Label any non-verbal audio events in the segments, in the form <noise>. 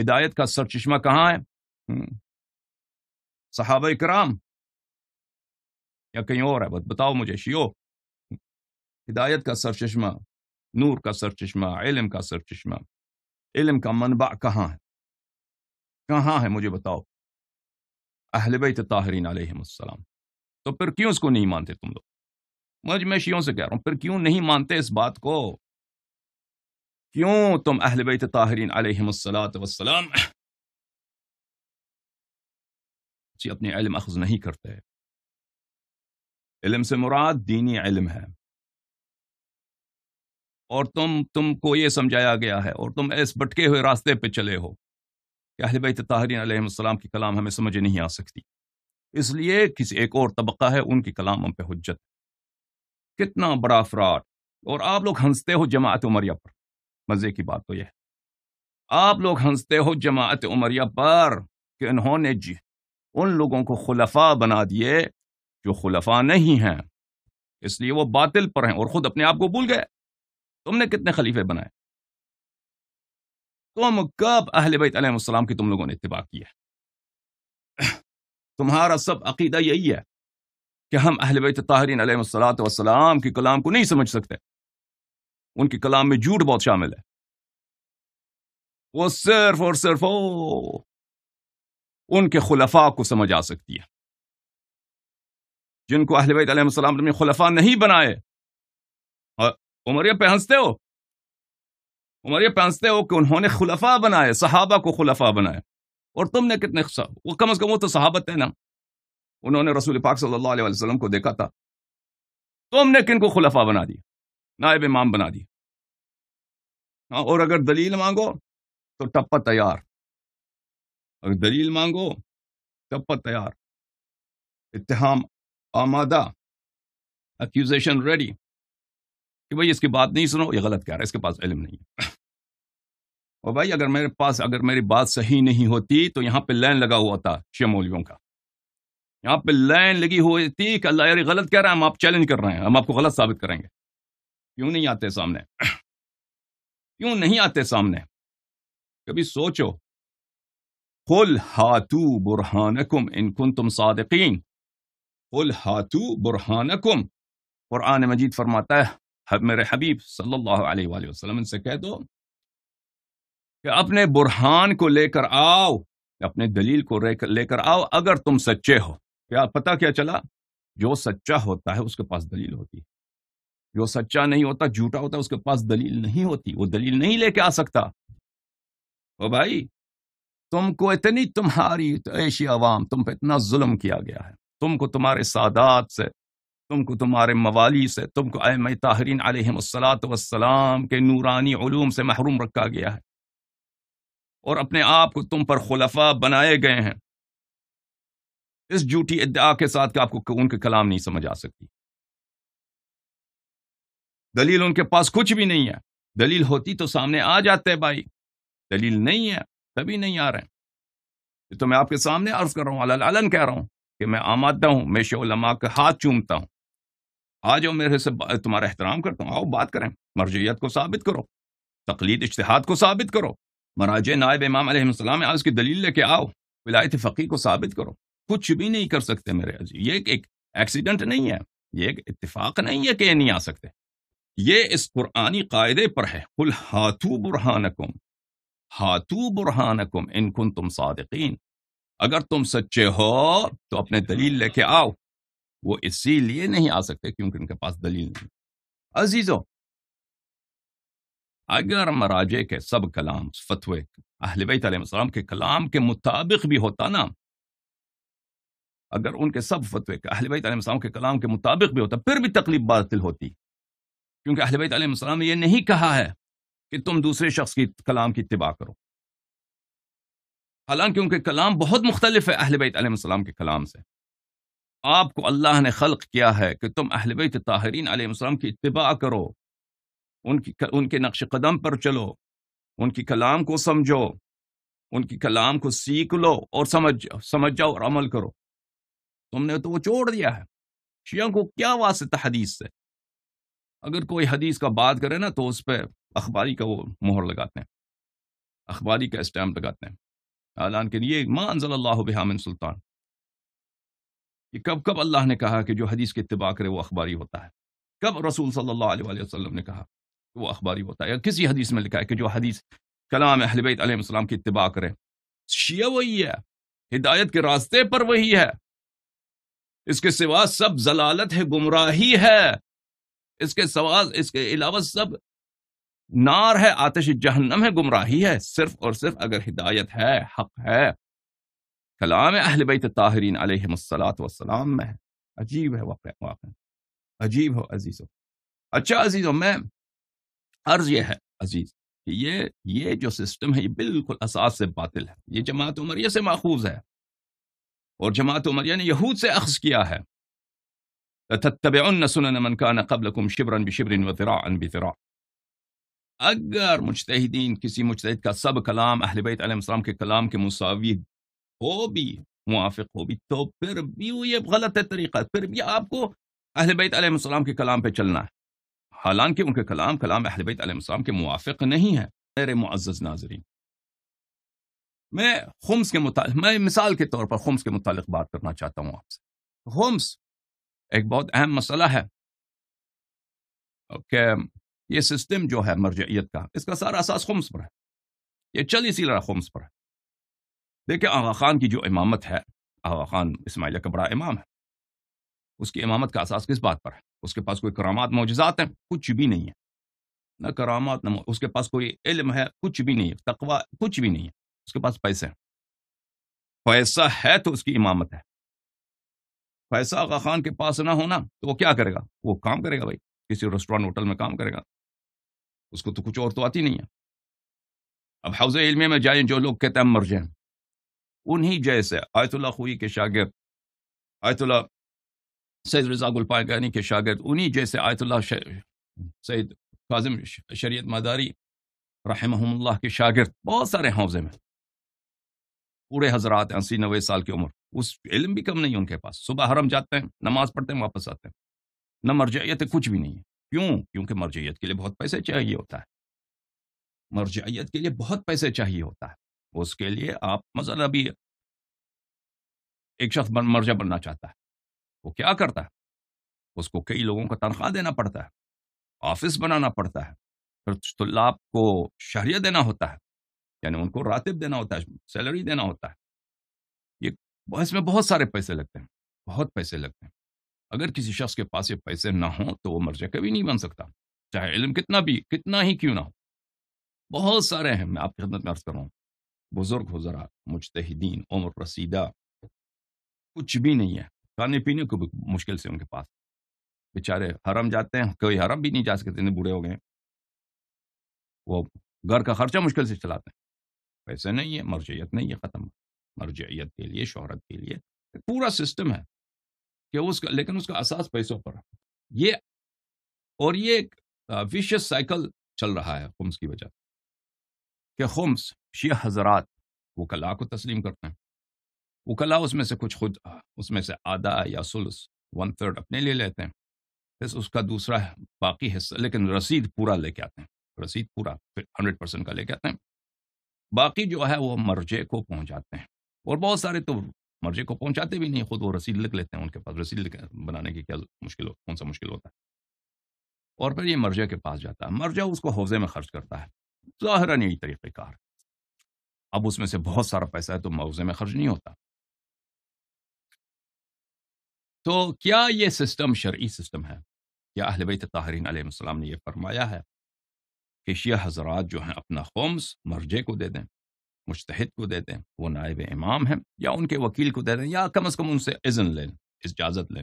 ہدایت کا سر چشمہ کہاں ہے صحابہ کرام یا کہیں اور ہے بتاؤ مجھے شیو ہدایت کا سر چشمہ نور کا سر چشمہ علم کا سر چشمہ علم کا منبع کہاں ہے کہاں ہے مجھے بتاؤ اہل بیت طاہرین علیہ السلام تو پھر کیوں اس کو نہیں مانتے تم لوگ مجھ میں شیوں سے کہہ رہا ہوں پھر کیوں نہیں مانتے اس بات کو کیوں تم اہل بیت طاہرین علیہم السلام جی اپنے علم اخذ نہیں کرتے علم سے مراد دینی علم ہے اور تم تم کو یہ سمجھایا گیا ہے اور تم اس بٹکے ہوئے راستے پہ چلے ہو کہ اہل بیت طاہرین علیہ السلام کی کلام ہمیں سمجھ نہیں آ سکتی اس لیے کسی ایک اور طبقہ ہے ان کی کلام ہم پہ حجت کتنا بڑا فراڈ اور آپ لوگ ہنستے ہو جماعت عمریہ پر مزے کی بات تو یہ آپ لوگ ہنستے ہو جماعت عمریہ پر کہ انہوں نے جی ان لوگوں کو خلفاء بنا دیے جو خلفاء نہیں ہیں اس لیے وہ باطل پر ہیں اور خود اپنے آپ کو بھول گئے تم نے کتنے خلیفے بنائے تم کب اہل بیت علیہ السلام کی تم لوگوں نے اتباع کیا تمہارا سب عقیدہ یہی ہے کہ ہم اہل بیت طاہرین علیہ السلام کی کلام کو نہیں سمجھ سکتے ان کے کلام میں جھوٹ بہت شامل ہے وہ صرف اور صرف ان کے خلفاء کو سمجھ آ سکتی ہے جن کو اہل بیت علیہ السلام نے خلفاء نہیں بنائے اور عمر یہ پہنستے ہو عمر یہ پہنستے ہو کہ انہوں نے خلفاء بنائے صحابہ کو خلفاء بنائے اور تم نے کتنے خصاب وہ کم از کم وہ تو صحابت ہے نا انہوں نے رسول پاک صلی اللہ علیہ وسلم کو دیکھا تھا تم نے کن کو خلفاء بنا دیا نائب امام بنا دی ہاں اور اگر دلیل مانگو تو ٹپا تیار اگر دلیل مانگو ٹپا تیار اتحام آمادہ ایکوزیشن ریڈی کہ بھائی اس کی بات نہیں سنو یہ غلط کہہ رہا ہے اس کے پاس علم نہیں ہے اور بھائی اگر میرے پاس اگر میری بات صحیح نہیں ہوتی تو یہاں پہ لائن لگا ہوا تھا شمولیوں کا یہاں پہ لائن لگی ہوئی تھی کہ اللہ یار غلط کہہ رہا ہے ہم آپ چیلنج کر رہے ہیں ہم آپ کو غلط ثابت کریں گے کیوں نہیں آتے سامنے کیوں نہیں آتے سامنے کبھی سوچو کل ہاتو برہان کم کن تم صادقین ہاتو قرآن مجید فرماتا ہے میرے حبیب صلی اللہ علیہ وآلہ وسلم ان سے کہہ دو کہ اپنے برہان کو لے کر آؤ اپنے دلیل کو لے کر آؤ اگر تم سچے ہو کیا پتہ کیا چلا جو سچا ہوتا ہے اس کے پاس دلیل ہوتی ہے جو سچا نہیں ہوتا جھوٹا ہوتا اس کے پاس دلیل نہیں ہوتی وہ دلیل نہیں لے کے آ سکتا او بھائی تم کو اتنی تمہاری ایشی عوام تم پہ اتنا ظلم کیا گیا ہے تم کو تمہارے سادات سے تم کو تمہارے موالی سے تم کو اے میں تاہرین علیہم و وسلام کے نورانی علوم سے محروم رکھا گیا ہے اور اپنے آپ کو تم پر خلفہ بنائے گئے ہیں اس جھوٹی ادعا کے ساتھ کہ آپ کو ان کے کلام نہیں سمجھ آ سکتی دلیل ان کے پاس کچھ بھی نہیں ہے دلیل ہوتی تو سامنے آ جاتے بھائی دلیل نہیں ہے تبھی نہیں آ رہے ہیں یہ تو میں آپ کے سامنے عرض کر رہا ہوں علال علن کہہ رہا ہوں کہ میں آمادہ ہوں میں شی علماء کے ہاتھ چومتا ہوں آ جاؤ میرے سے تمہارا احترام کرتا ہوں آؤ بات کریں مرجعیت کو ثابت کرو تقلید اشتہاد کو ثابت کرو مراجع نائب امام علیہ السلام آج کی دلیل لے کے آؤ ولایت فقیر کو ثابت کرو کچھ بھی نہیں کر سکتے میرے عزیز یہ ایک ایکسیڈنٹ نہیں ہے یہ ایک اتفاق نہیں ہے کہ یہ نہیں آ سکتے یہ اس قرآنی قاعدے پر ہے کل ہاتھو برہانکم ہاتھو برہانکم ان کن تم صادقین اگر تم سچے ہو تو اپنے دلیل لے کے آؤ وہ اسی لیے نہیں آ سکتے کیونکہ ان کے پاس دلیل نہیں عزیزو اگر راجے کے سب کلام فتوے اہل بیت علیہ السلام کے کلام کے مطابق بھی ہوتا نا اگر ان کے سب فتوے اہل بیت علیہ السلام کے کلام کے مطابق بھی ہوتا پھر بھی تکلیف باطل ہوتی کیونکہ اہل بیت علیہ السلام نے یہ نہیں کہا ہے کہ تم دوسرے شخص کی کلام کی اتباع کرو حالانکہ ان کے کلام بہت مختلف ہے اہل بیت علیہ السلام کے کلام سے آپ کو اللہ نے خلق کیا ہے کہ تم اہل بیت طاہرین علیہ السلام کی اتباع کرو ان کی ان کے نقش قدم پر چلو ان کی کلام کو سمجھو ان کی کلام کو سیکھ لو اور سمجھ سمجھ جاؤ اور عمل کرو تم نے تو وہ چھوڑ دیا ہے شیعوں کو کیا واسطہ حدیث سے اگر کوئی حدیث کا بات کرے نا تو اس پہ اخباری کا وہ مہر لگاتے ہیں اخباری کا اسٹیمپ لگاتے ہیں اعلان کے لیے مان ضل اللہ بحامن سلطان یہ کب کب اللہ نے کہا کہ جو حدیث کے اتباع کرے وہ اخباری ہوتا ہے کب رسول صلی اللہ علیہ وآلہ وسلم نے کہا کہ وہ اخباری ہوتا ہے یا کسی حدیث میں لکھا ہے کہ جو حدیث کلام اہل بیت علیہ السلام کی اتباع کرے شیعہ وہی ہے ہدایت کے راستے پر وہی ہے اس کے سوا سب ضلالت ہے گمراہی ہے اس کے سواز اس کے علاوہ سب نار ہے آتش جہنم ہے گمراہی ہے صرف اور صرف اگر ہدایت ہے حق ہے کلام اہل بیت طاہرین تاہرین علیہ وسلات وسلام میں عجیب ہے واقع واقع عجیب ہو عزیز ہو اچھا عزیز ہو میں عرض یہ ہے عزیز کہ یہ یہ جو سسٹم ہے یہ بالکل اساس سے باطل ہے یہ جماعت عمریہ سے ماخوذ ہے اور جماعت عمریہ نے یہود سے اخذ کیا ہے لتتبعن سنن من كان قبلكم شبرا بشبر وذراعا بذراع اگر مجتهدين كسي مجتهد كسب كلام اهل بيت عليهم السلام كلام كمساوي هو بي موافق هو بي تو پر بي وي غلط طريقة پر بي آپ کو اهل بيت عليهم السلام کے كلام پر چلنا ہے حالانکہ ان کے کلام کلام اهل بيت عليهم السلام کے موافق نہیں ہے میرے معزز ناظرین میں خمس کے متعلق میں مثال کے طور پر خمس کے متعلق بات کرنا چاہتا ہوں آپ سے خمس ایک بہت اہم مسئلہ ہے کہ یہ سسٹم جو ہے مرجعیت کا اس کا سارا اساس خمس پر ہے یہ چل اسی طرح خمس پر ہے دیکھیں آغا خان کی جو امامت ہے آغا خان اسماعیل کا بڑا امام ہے اس کی امامت کا اساس کس بات پر ہے اس کے پاس کوئی کرامات معجزات ہیں کچھ بھی نہیں ہے نہ کرامات نہ اس کے پاس کوئی علم ہے کچھ بھی نہیں ہے تقوا کچھ بھی نہیں ہے اس کے پاس پیسے ہیں پیسہ ہے تو اس کی امامت ہے پیسہ آغا خان کے پاس نہ ہونا تو وہ کیا کرے گا وہ کام کرے گا بھائی کسی ریسٹورینٹ ہوٹل میں کام کرے گا اس کو تو کچھ اور تو آتی نہیں ہے اب حوض علمی میں جائیں جو لوگ کہتے ہیں مر جائیں انہی جیسے آیت اللہ خوئی کے شاگرد آیت اللہ سید رضا گلپایغانی کے شاگرد انہی جیسے آیت اللہ سید کاظم شریعت مداری رحم اللہ کے شاگرد بہت سارے حوضے میں پورے حضرات ہیں اسی نوے سال کی عمر اس علم بھی کم نہیں ان کے پاس صبح حرم جاتے ہیں نماز پڑھتے ہیں واپس آتے ہیں نہ مرجعیت کچھ بھی نہیں ہے کیوں کیونکہ مرجعیت کے لیے بہت پیسے چاہیے ہوتا ہے مرجعیت کے لیے بہت پیسے چاہیے ہوتا ہے اس کے لیے آپ ابھی ایک شخص مرجع بننا چاہتا ہے وہ کیا کرتا ہے اس کو کئی لوگوں کو تنخواہ دینا پڑتا ہے آفس بنانا پڑتا ہے پھر طلاب کو شہریہ دینا ہوتا ہے یعنی ان کو راتب دینا ہوتا ہے سیلری دینا ہوتا ہے اس میں بہت سارے پیسے لگتے ہیں بہت پیسے لگتے ہیں اگر کسی شخص کے پاس یہ پیسے نہ ہوں تو وہ مرجع کبھی نہیں بن سکتا چاہے علم کتنا بھی کتنا ہی کیوں نہ ہو بہت سارے ہیں میں آپ کی خدمت میں عرض کر رہا ہوں بزرگ حضرا مجتہدین عمر رسیدہ کچھ بھی نہیں ہے کھانے پینے کو بھی مشکل سے ان کے پاس بیچارے حرم جاتے ہیں کوئی حرم بھی نہیں جا سکتے اتنے بوڑھے ہو گئے وہ گھر کا خرچہ مشکل سے چلاتے ہیں پیسے نہیں ہے مرجیت نہیں ہے ختم مرجعیت کے لیے شہرت کے لیے پورا سسٹم ہے کہ اس اس کا کا لیکن اساس پیسوں پر یہ اور یہ ایک سائیکل چل رہا ہے خمس خمس کی وجہ کہ شیعہ حضرات وہ کلا کو تسلیم کرتے ہیں وہ کلا اس میں سے کچھ خود اس میں سے آدھا یا سلس ون تھرڈ اپنے لے لیتے ہیں پھر اس کا دوسرا باقی حصہ لیکن رسید پورا لے کے آتے ہیں رسید پورا پھر ہنڈریڈ پرسینٹ کا لے کے آتے ہیں باقی جو ہے وہ مرجے کو پہنچاتے ہیں اور بہت سارے تو مرضی کو پہنچاتے بھی نہیں خود وہ رسید لکھ لیتے ہیں ان کے پاس رسید لکھ بنانے کی کیا مشکل ہو کون سا مشکل ہوتا ہے اور پھر یہ مرجع کے پاس جاتا ہے مرجع اس کو حوضے میں خرچ کرتا ہے ظاہر یہی طریقہ کار اب اس میں سے بہت سارا پیسہ ہے تو معاوضے میں خرچ نہیں ہوتا تو کیا یہ سسٹم شرعی سسٹم ہے کیا اہل بیت تاہرین علیہ السلام نے یہ فرمایا ہے کہ شیعہ حضرات جو ہیں اپنا خمس مرجے کو دے دیں مشتحد کو دیتے ہیں وہ نائب امام ہیں یا ان کے وکیل کو دیتے ہیں یا کم از کم ان سے عزن لیں اجازت لیں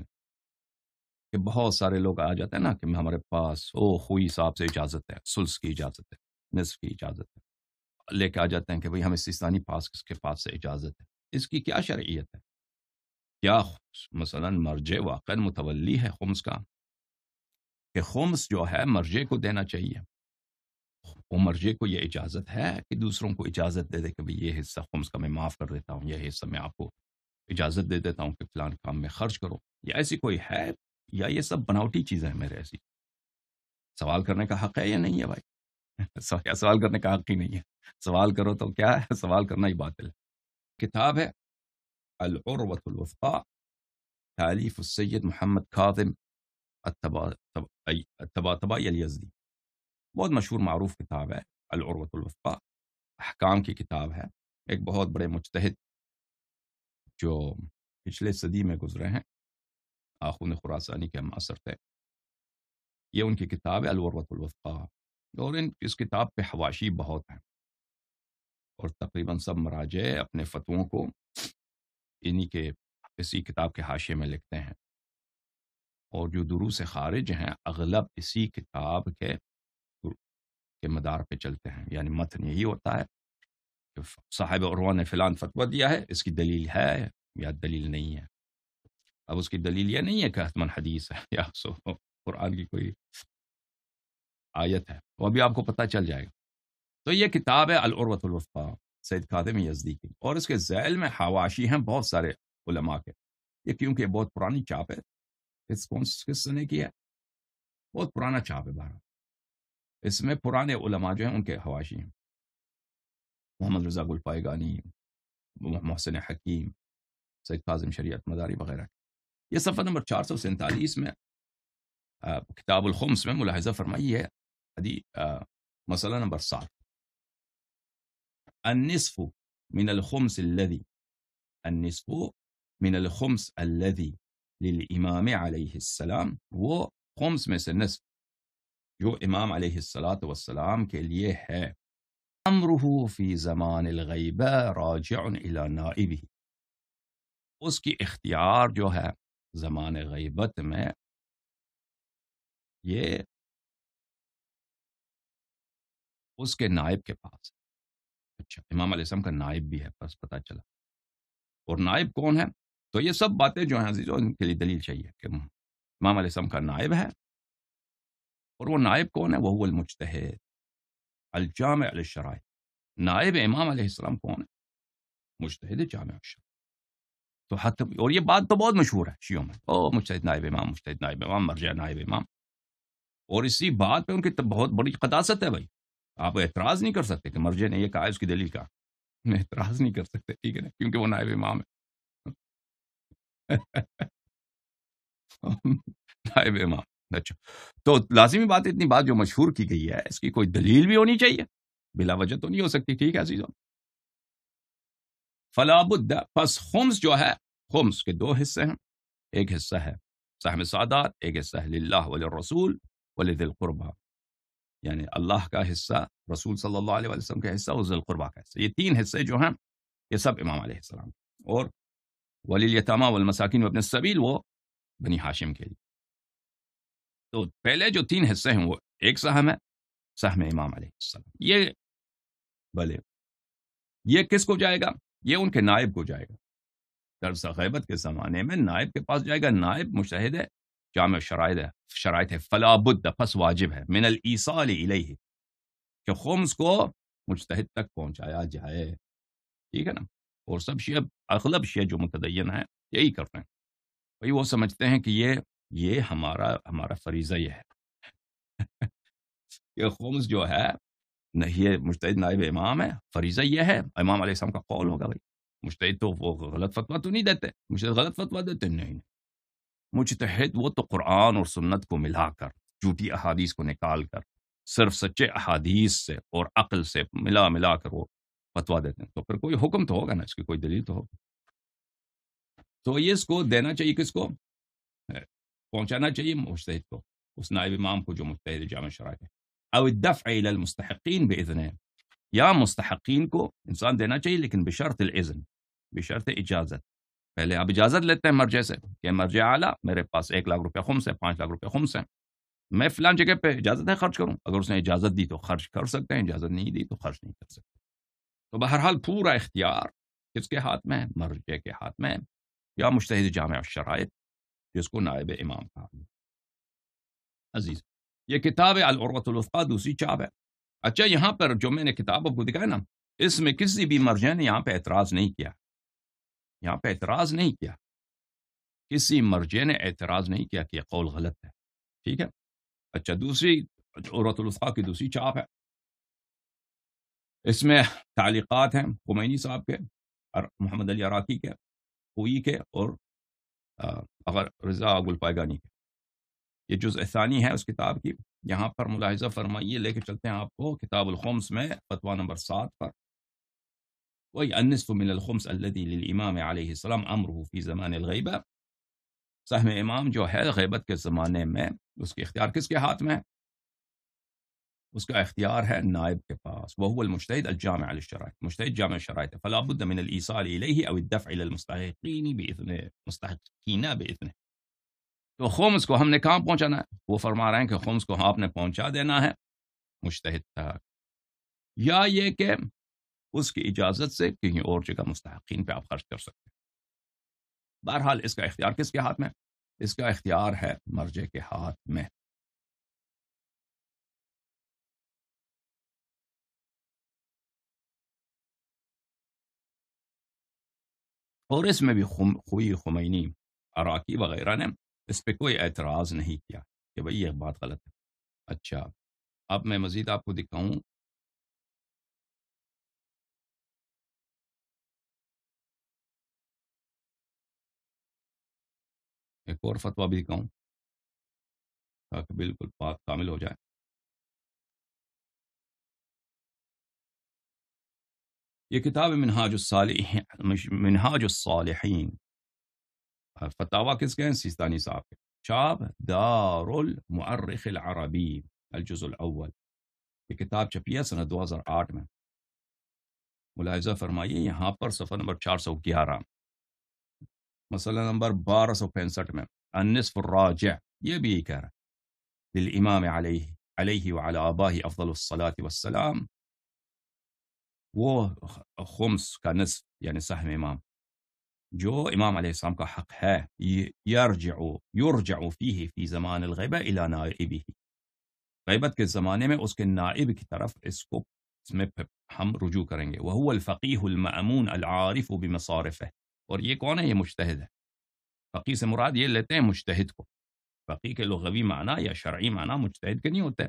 کہ بہت سارے لوگ آ جاتے ہیں نا کہ ہمارے پاس او خوئی صاحب سے اجازت ہے سلس کی اجازت ہے نصف کی اجازت ہے لے کے آ جاتے ہیں کہ بھائی ہم سستانی پاس کس کے پاس سے اجازت ہے اس کی کیا شرعیت ہے کیا مثلا مرجع واقع متولی ہے خمس کا کہ خمس جو ہے مرجے کو دینا چاہیے مرجے کو یہ اجازت ہے کہ دوسروں کو اجازت دے دے کہ بھئی یہ حصہ خمس کا میں معاف کر دیتا ہوں یہ حصہ میں آپ کو اجازت دے دیتا ہوں کہ پلان کام میں خرچ کرو یا ایسی کوئی ہے یا یہ سب بناوٹی چیزیں ہیں میرے ایسی سوال کرنے کا حق ہے یا نہیں ہے بھائی <laughs> سوال کرنے کا حق ہی نہیں ہے سوال کرو تو کیا ہے <laughs> سوال کرنا ہی باطل ہے کتاب ہے العروۃ الوفقا تعلیف السید محمد تبا تبا علی بہت مشہور معروف کتاب ہے العروۃ الوفیٰ احکام کی کتاب ہے ایک بہت بڑے مجتہد جو پچھلے صدی میں گزرے ہیں آخون خراسانی کے تھے یہ ان کی کتاب ہے الورت الوفیٰ اور ان اس کتاب پہ حواشی بہت ہیں اور تقریباً سب مراجے اپنے فتوؤں کو انہی کے اسی کتاب کے حاشے میں لکھتے ہیں اور جو دروس خارج ہیں اغلب اسی کتاب کے کے مدار پہ چلتے ہیں یعنی متن یہی ہوتا ہے کہ صاحب عروہ نے فلان فتویٰ دیا ہے اس کی دلیل ہے یا دلیل نہیں ہے اب اس کی دلیل یہ نہیں ہے کہ حتمن حدیث ہے یا سو قرآن کی کوئی آیت ہے وہ بھی آپ کو پتہ چل جائے گا تو یہ کتاب ہے العروۃ الوفا سید خادم یزدی کی اور اس کے ذیل میں حواشی ہیں بہت سارے علماء کے یہ کیونکہ بہت پرانی چاپ ہے کس نے کی ہے بہت پرانا چاپ ہے بہرحال اس میں پرانے علماء جو ہیں ان کے حواشی ہیں محمد رضا گل پائیگانی محسن حکیم سید قاظم شریعت مداری وغیرہ یہ صفحہ نمبر 447 میں کتاب الخمس میں ملاحظہ فرمائی ہے مسئلہ نمبر سات النصف من الخمس الذي النصف من الخمس الذي للإمام عليه السلام وخمس خمس مثل نصف جو امام علیہ السلاۃ وسلام کے لیے ہے فی زمان راجع الى روجا اس کی اختیار جو ہے زمان غیبت میں یہ اس کے نائب کے پاس اچھا امام علیہ السلام کا نائب بھی ہے بس پتہ چلا اور نائب کون ہے تو یہ سب باتیں جو ہیں ان کے لیے دلیل چاہیے کہ امام علیہ السلام کا نائب ہے اور وہ نائب کون ہے وہ المجتہد الجامع الشرائع نائب امام علیہ السلام کون ہے مجتہد جامع تو حقیق اور یہ بات تو بہت مشہور ہے شیعوں میں او مجتہد نائب امام مجتہد نائب امام مرجع نائب امام اور اسی بات پہ ان کی بہت بڑی قداست ہے بھائی آپ اعتراض نہیں کر سکتے کہ مرجع نے یہ کہا ہے اس کی دلیل کا اعتراض نہیں کر سکتے ٹھیک ہے نا کیونکہ وہ نائب امام ہے <laughs> نائب امام اچھا تو لازمی بات اتنی بات جو مشہور کی گئی ہے اس کی کوئی دلیل بھی ہونی چاہیے بلا وجہ تو نہیں ہو سکتی ٹھیک ہے عزیزوں فلاب پس خمس جو ہے خمس کے دو حصے ہیں ایک حصہ ہے صاحب سادات ایک حصہ ہے رسول ولی دل قربا یعنی اللہ کا حصہ رسول صلی اللہ علیہ وسلم کا حصہ اور قربا کا حصہ یہ تین حصے جو ہیں یہ سب امام علیہ السلام اور ولی تمام والمساکین اپنے سبیل وہ بنی ہاشم کے لیے تو پہلے جو تین حصے ہیں وہ ایک سہم ہے سہم امام علیہ السلام یہ بھلے یہ کس کو جائے گا یہ ان کے نائب کو جائے گا درس غیبت کے زمانے میں نائب کے پاس جائے گا نائب مشاہد ہے جامع شرائط ہے شرائط ہے فلا بد پس واجب ہے من الایصال علیہ کہ خمس کو مجتہد تک پہنچایا جائے ٹھیک ہے نا اور سب شیعہ اغلب شیعہ جو متدین ہیں یہی کرتے ہیں بھائی وہ سمجھتے ہیں کہ یہ یہ ہمارا ہمارا فریضہ یہ ہے کہ خمس جو ہے نہیں مشتحد نائب امام ہے فریضہ یہ ہے امام علیہ السلام کا قول ہوگا بھائی مشتحد تو وہ غلط فتویٰ تو نہیں دیتے مجھے غلط فتویٰ دیتے نہیں مجتہد وہ تو قرآن اور سنت کو ملا کر جھوٹی احادیث کو نکال کر صرف سچے احادیث سے اور عقل سے ملا ملا کر وہ فتوا دیتے ہیں تو پھر کوئی حکم تو ہوگا نا اس کی کوئی دلیل تو ہوگا تو یہ اس کو دینا چاہیے کس کو پہنچانا چاہیے مشتحد کو اس نائب امام کو جو مشتحد جامع شرائط دفع المستحقین بے عزن ہے یا مستحقین کو انسان دینا چاہیے لیکن بشرط العزن بشرط اجازت پہلے آپ اجازت لیتے ہیں مرجے سے کہ مرجع اعلیٰ میرے پاس ایک لاکھ روپیہ خمس ہے پانچ لاکھ روپے خمس ہے میں فلان جگہ پہ اجازت ہے خرچ کروں اگر اس نے اجازت دی تو خرچ کر سکتے ہیں اجازت نہیں دی تو خرچ نہیں کر سکتے تو بہرحال پورا اختیار کس کے ہاتھ میں مرجع کے ہاتھ میں یا مشتحد جامع شرائط جس کو نائب امام کہا گیا عزیز یہ کتاب العروۃ الفقا دوسری چاپ ہے اچھا یہاں پر جو میں نے کتاب آپ کو دکھایا نا اس میں کسی بھی مرجع نے یہاں پہ اعتراض نہیں کیا یہاں پہ اعتراض نہیں کیا کسی مرجع نے اعتراض نہیں کیا کہ یہ قول غلط ہے ٹھیک ہے اچھا دوسری عورت الفقا کی دوسری چاپ ہے اس میں تعلیقات ہیں خمینی صاحب کے اور محمد علی عراقی کے کوئی کے اور اگر رضا ابوال کے یہ جز احسانی ہے اس کتاب کی یہاں پر ملاحظہ فرمائیے لے کے چلتے ہیں آپ کو کتاب الخمس میں بتوا نمبر سات پر وہی انصف من الخمس الدیل للامام علیہ السلام فی زمان الغیبہ سہم امام جو ہے غیبت کے زمانے میں اس کے اختیار کس کے ہاتھ میں ہے اس کا اختیار ہے نائب کے پاس وہ المشتحد الجامع للشرائط مشتحد جامع شرائط من الدم الیہ او الدفع الى المستحقین باذن مستحقین باذن تو خمس کو ہم نے کہاں پہنچانا ہے وہ فرما رہے ہیں کہ خمس کو آپ نے پہنچا دینا ہے مشتحد یا یہ کہ اس کی اجازت سے کہیں اور جگہ مستحقین پہ آپ خرچ کر سکتے ہیں بہرحال اس کا اختیار کس کے ہاتھ میں اس کا اختیار ہے مرجے کے ہاتھ میں اور اس میں بھی خوئی خمینی اراکی وغیرہ نے اس پہ کوئی اعتراض نہیں کیا کہ بھئی یہ بات غلط ہے اچھا اب میں مزید آپ کو دکھاؤں ایک اور فتویٰ بھی دکھاؤں تاکہ بالکل بات کامل ہو جائے يا كتاب منهاج الصالحين منهاج الصالحين فتاوى كان سيستاني سابق شاب دار المؤرخ العربي الجزء الأول يا كتاب چھپی ہے سنہ 2008 میں ملاحظہ فرمائیے یہاں پر صفحہ نمبر 411 مسئلہ نمبر 1265 میں النصف الراجع یہ بھی کہہ رہا للإمام عليه عليه وعلى آباه أفضل الصلاة والسلام خمس كنصف يعني سهم إمام جو إمام عليه السلام كحق ها يرجع يرجع فيه في زمان الغيبة إلى نائبه غيبة كزمانه ما أسك النائب كترف اسكوب اسمه هم رجوع کرنگه وهو الفقيه المأمون العارف بمصارفه اور یہ کون ہے مراد یہ لیتے ہیں مجتہد کو فقی يا شرعي معنی مجتهد شرعی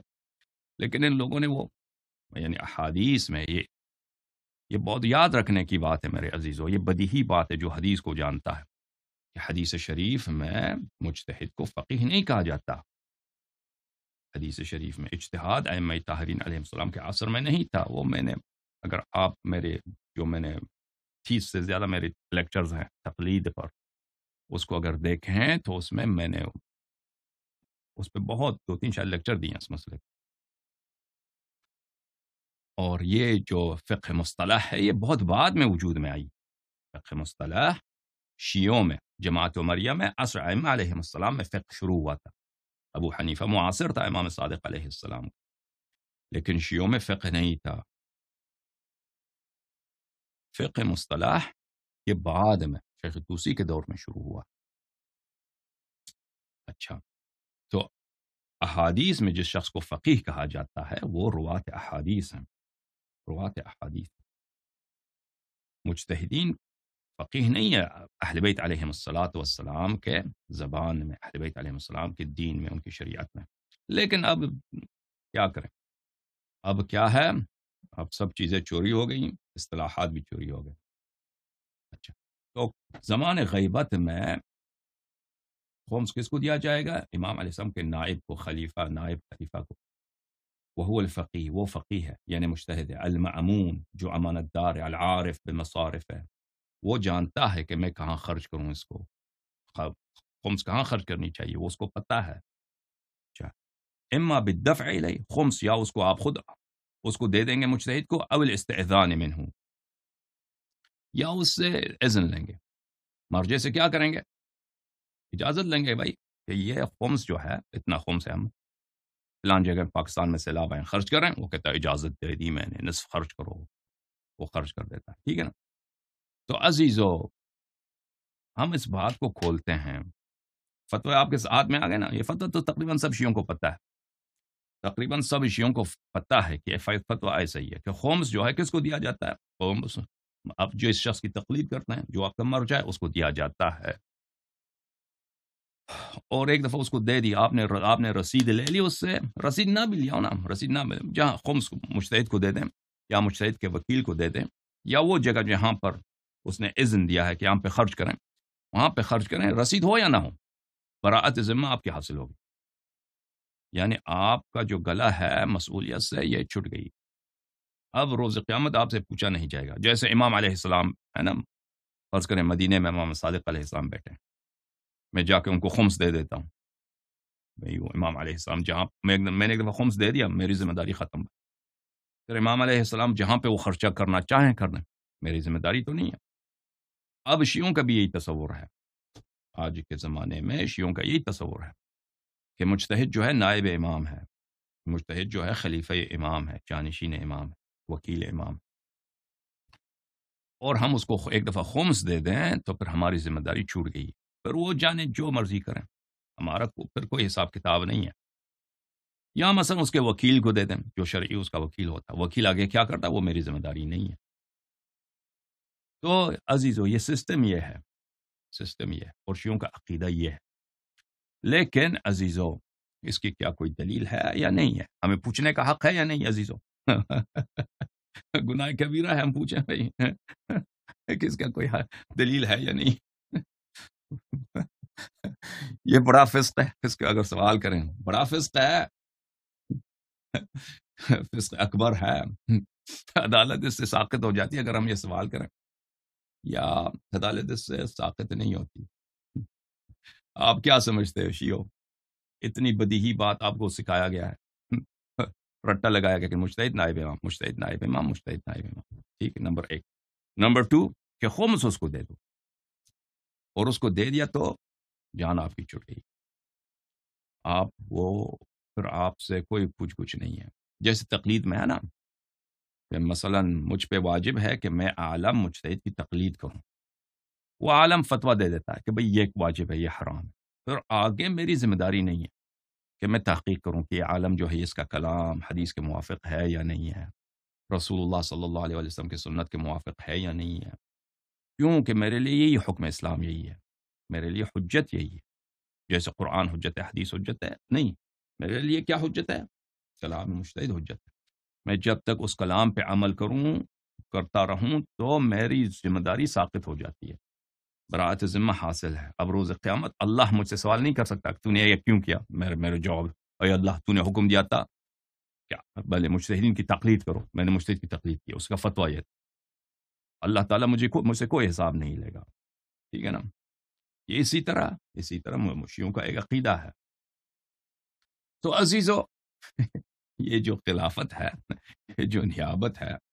لكن اللغوي کے نہیں ہوتے لیکن ان یہ بہت یاد رکھنے کی بات ہے میرے عزیز یہ بدی ہی بات ہے جو حدیث کو جانتا ہے کہ حدیث شریف میں مشتحد کو فقیر نہیں کہا جاتا حدیث شریف میں اجتہاد ایم تاہرین علیہ السلام کے اثر میں نہیں تھا وہ میں نے اگر آپ میرے جو میں نے تیس سے زیادہ میرے لیکچرز ہیں تقلید پر اس کو اگر دیکھیں تو اس میں میں نے اس پہ بہت دو تین شاید لیکچر دیے ہیں اس مسئلے پہ اور یہ جو فقہ مصطلح ہے یہ بہت بعد میں وجود میں آئی فقہ مصطلح شیعوں میں جماعت و مریہ میں عصر عیم علیہ السلام میں فقہ شروع ہوا تھا ابو حنیفہ معاصر تھا امام صادق علیہ السلام لیکن شیعوں میں فقہ نہیں تھا فقہ مصطلح یہ بعد میں شیخ توسی کے دور میں شروع ہوا اچھا تو احادیث میں جس شخص کو فقیح کہا جاتا ہے وہ روات احادیث ہیں مجتہدین فقیح نہیں ہے بیت علیہ السلاۃ والسلام کے زبان میں اہل علیہ السلام کے دین میں ان کی شریعت میں لیکن اب کیا کریں اب کیا ہے اب سب چیزیں چوری ہو گئیں اصطلاحات بھی چوری ہو گئے اچھا تو زمان غیبت میں کس کو دیا جائے گا امام علیہ السلام کے نائب کو خلیفہ نائب خلیفہ کو وهو الفقیه وفقیه فقی ہے یعنی مشتحد الم عموم جو امانت دار العارف بم صارف ہے وہ جانتا ہے کہ میں کہاں خرچ کروں اس کو خبص کہاں خرچ کرنی چاہیے وہ اس کو پتہ ہے اچھا اما بالدفع علائی خمس یا اس کو آپ خود اس کو دے دیں گے مشتحد کو اول استحزان امن ہوں یا اس سے عزن لیں گے مرجے سے کیا کریں گے اجازت لیں گے بھائی کہ یہ خمس جو ہے اتنا خمس ہے ہم فلان جگہ پاکستان میں سیلاب آئیں خرچ کریں وہ کہتا ہے اجازت دے دی میں نے نصف خرچ کرو وہ خرچ کر دیتا ہے ٹھیک ہے نا تو عزیزو ہم اس بات کو کھولتے ہیں فتوی آپ کے ساتھ میں آ گئے نا یہ فتویٰ تو تقریباً سب شیوں کو پتہ ہے تقریباً سب شیوں کو پتہ ہے کہ فتویٰ ایسا ہی ہے کہ ہومس جو ہے کس کو دیا جاتا ہے ہومس اب جو اس شخص کی تقلید کرتے ہیں جو آپ کا مر جائے اس کو دیا جاتا ہے اور ایک دفعہ اس کو دے دیا آپ نے آپ نے رسید لے لی اس سے رسید نہ بھی لیا نا رسید نہ مل جہاں کو مشتعد کو دے دیں یا مشتعد کے وکیل کو دے دیں یا وہ جگہ جہاں پر اس نے اذن دیا ہے کہ آپ پہ خرچ کریں وہاں پہ خرچ کریں رسید ہو یا نہ ہو براعت ذمہ آپ کے حاصل ہوگی یعنی آپ کا جو گلا ہے مسئولیت سے یہ چھٹ گئی اب روز قیامت آپ سے پوچھا نہیں جائے گا جیسے امام علیہ السلام ہے نا فرض کریں مدینہ میں امام صادق علیہ السلام بیٹھے ہیں میں جا کے ان کو خمس دے دیتا ہوں بھائی وہ امام علیہ السلام جہاں میں نے ایک دفعہ خمس دے دیا میری ذمہ داری ختم پھر امام علیہ السلام جہاں پہ وہ خرچہ کرنا چاہیں کرنا میری ذمہ داری تو نہیں ہے اب شیوں کا بھی یہی تصور ہے آج کے زمانے میں شیوں کا یہی تصور ہے کہ مشتحد جو ہے نائب امام ہے مشتحد جو ہے خلیفہ امام ہے جانشین امام ہے وکیل امام اور ہم اس کو ایک دفعہ خمس دے دیں تو پھر ہماری ذمہ داری چھوٹ گئی ہے پھر وہ جانے جو مرضی کریں ہمارا کو پھر کوئی حساب کتاب نہیں ہے یا مثلا اس کے وکیل کو دے دیں جو شرعی اس کا وکیل وکیل ہوتا ہے آگے کیا کرتا وہ میری ذمہ داری نہیں ہے تو عزیزو یہ سسٹم سسٹم یہ یہ ہے ہے اور کا عقیدہ یہ ہے لیکن عزیزو اس کی کیا کوئی دلیل ہے یا نہیں ہے ہمیں پوچھنے کا حق ہے یا نہیں عزیزو <laughs> گناہ کبیرہ ہے ہم پوچھیں بھائی <laughs> کا کوئی دلیل ہے یا نہیں یہ بڑا فسق ہے اس اگر سوال کریں بڑا فسق ہے اکبر ہے عدالت اس سے ساخت ہو جاتی ہے اگر ہم یہ سوال کریں یا عدالت اس سے ساخت نہیں ہوتی آپ کیا سمجھتے شیو اتنی بدی ہی بات آپ کو سکھایا گیا ہے رٹا لگایا گیا کہ مشتعد نائب مشتعد نائبیما مشتعد امام ٹھیک ہے نمبر ایک نمبر ٹو کہ خمس اس کو دے دو اور اس کو دے دیا تو جان آپ کی گئی آپ وہ پھر آپ سے کوئی پوچھ کچھ نہیں ہے جیسے تقلید میں ہے نا کہ مثلا مجھ پہ واجب ہے کہ میں عالم مجتہد کی تقلید کروں وہ عالم فتویٰ دے دیتا ہے کہ بھئی یہ ایک واجب ہے یہ حرام ہے پھر آگے میری ذمہ داری نہیں ہے کہ میں تحقیق کروں کہ یہ عالم جو ہے اس کا کلام حدیث کے موافق ہے یا نہیں ہے رسول اللہ صلی اللہ علیہ وسلم کی سنت کے موافق ہے یا نہیں ہے کیونکہ میرے لیے یہی حکم اسلام یہی ہے میرے لیے حجت یہی ہے جیسے قرآن حجت ہے حدیث حجت ہے نہیں میرے لیے کیا حجت ہے کلام حجت ہے میں جب تک اس کلام پہ عمل کروں کرتا رہوں تو میری ذمہ داری ساقت ہو جاتی ہے برات ذمہ حاصل ہے اب روز قیامت اللہ مجھ سے سوال نہیں کر سکتا کہ تو نے یہ کیوں کیا میرے میرے جواب اے اللہ تو نے حکم دیا تھا کیا بھلے مشتحدین کی تقلید کرو میں نے مشرد کی تقلید کی اس کا فتویٰ یہ تھا اللہ تعالیٰ مجھے کو, مجھ سے کوئی حساب نہیں لے گا ٹھیک ہے نا یہ اسی طرح اسی طرح مشیوں کا ایک عقیدہ ہے تو عزیزو <laughs> یہ جو خلافت ہے یہ جو نیابت ہے